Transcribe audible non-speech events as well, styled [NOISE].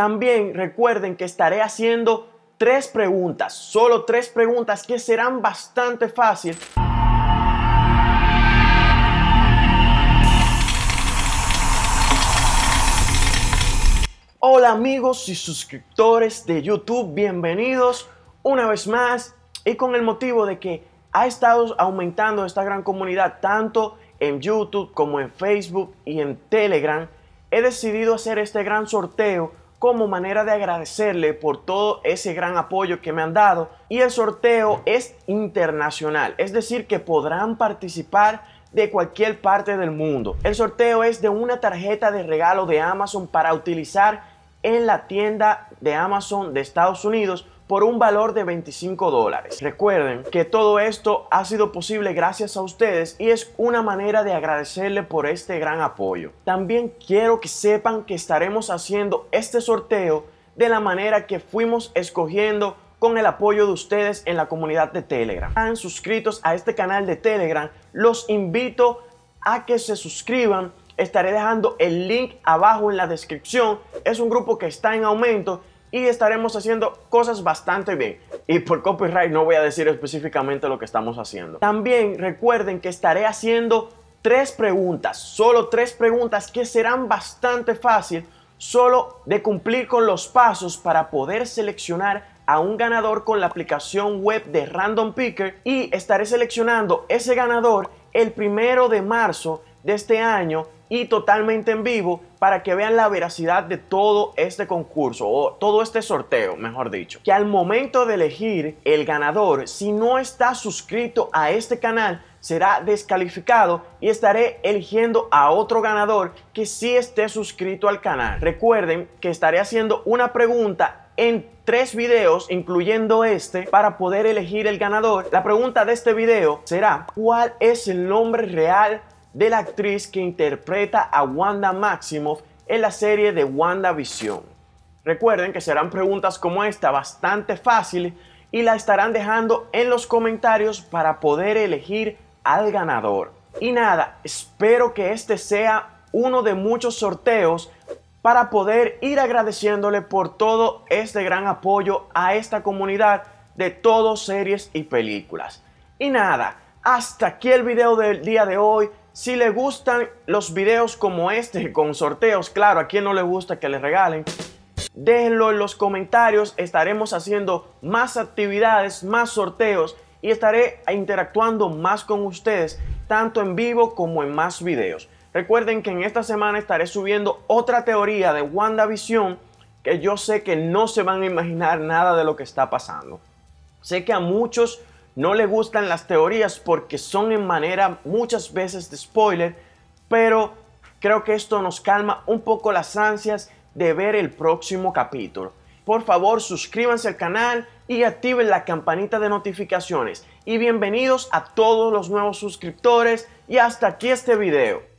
También recuerden que estaré haciendo tres preguntas, solo tres preguntas que serán bastante fáciles. Hola amigos y suscriptores de YouTube, bienvenidos una vez más y con el motivo de que ha estado aumentando esta gran comunidad tanto en YouTube como en Facebook y en Telegram, he decidido hacer este gran sorteo como manera de agradecerle por todo ese gran apoyo que me han dado. Y el sorteo es internacional, es decir, que podrán participar de cualquier parte del mundo. El sorteo es de una tarjeta de regalo de Amazon para utilizar en la tienda de Amazon de Estados Unidos por un valor de 25 dólares. Recuerden que todo esto ha sido posible gracias a ustedes y es una manera de agradecerle por este gran apoyo. También quiero que sepan que estaremos haciendo este sorteo de la manera que fuimos escogiendo con el apoyo de ustedes en la comunidad de Telegram. Han suscritos a este canal de Telegram, los invito a que se suscriban Estaré dejando el link abajo en la descripción. Es un grupo que está en aumento y estaremos haciendo cosas bastante bien. Y por copyright no voy a decir específicamente lo que estamos haciendo. También recuerden que estaré haciendo tres preguntas, solo tres preguntas que serán bastante fácil solo de cumplir con los pasos para poder seleccionar a un ganador con la aplicación web de Random Picker y estaré seleccionando ese ganador el primero de marzo de este año y totalmente en vivo para que vean la veracidad de todo este concurso o todo este sorteo, mejor dicho. Que al momento de elegir el ganador, si no está suscrito a este canal, será descalificado y estaré eligiendo a otro ganador que sí esté suscrito al canal. Recuerden que estaré haciendo una pregunta en tres videos, incluyendo este, para poder elegir el ganador. La pregunta de este video será, ¿cuál es el nombre real de la actriz que interpreta a Wanda Maximoff en la serie de WandaVision. Recuerden que serán preguntas como esta bastante fácil... y la estarán dejando en los comentarios para poder elegir al ganador. Y nada, espero que este sea uno de muchos sorteos para poder ir agradeciéndole por todo este gran apoyo a esta comunidad de todos series y películas. Y nada, hasta aquí el video del día de hoy. Si le gustan los videos como este, [LAUGHS] con sorteos, claro, a quien no le gusta que le regalen, déjenlo en los comentarios. Estaremos haciendo más actividades, más sorteos y estaré interactuando más con ustedes, tanto en vivo como en más videos. Recuerden que en esta semana estaré subiendo otra teoría de WandaVision que yo sé que no se van a imaginar nada de lo que está pasando. Sé que a muchos no le gustan las teorías porque son en manera muchas veces de spoiler, pero creo que esto nos calma un poco las ansias de ver el próximo capítulo. Por favor, suscríbanse al canal y activen la campanita de notificaciones. Y bienvenidos a todos los nuevos suscriptores y hasta aquí este video.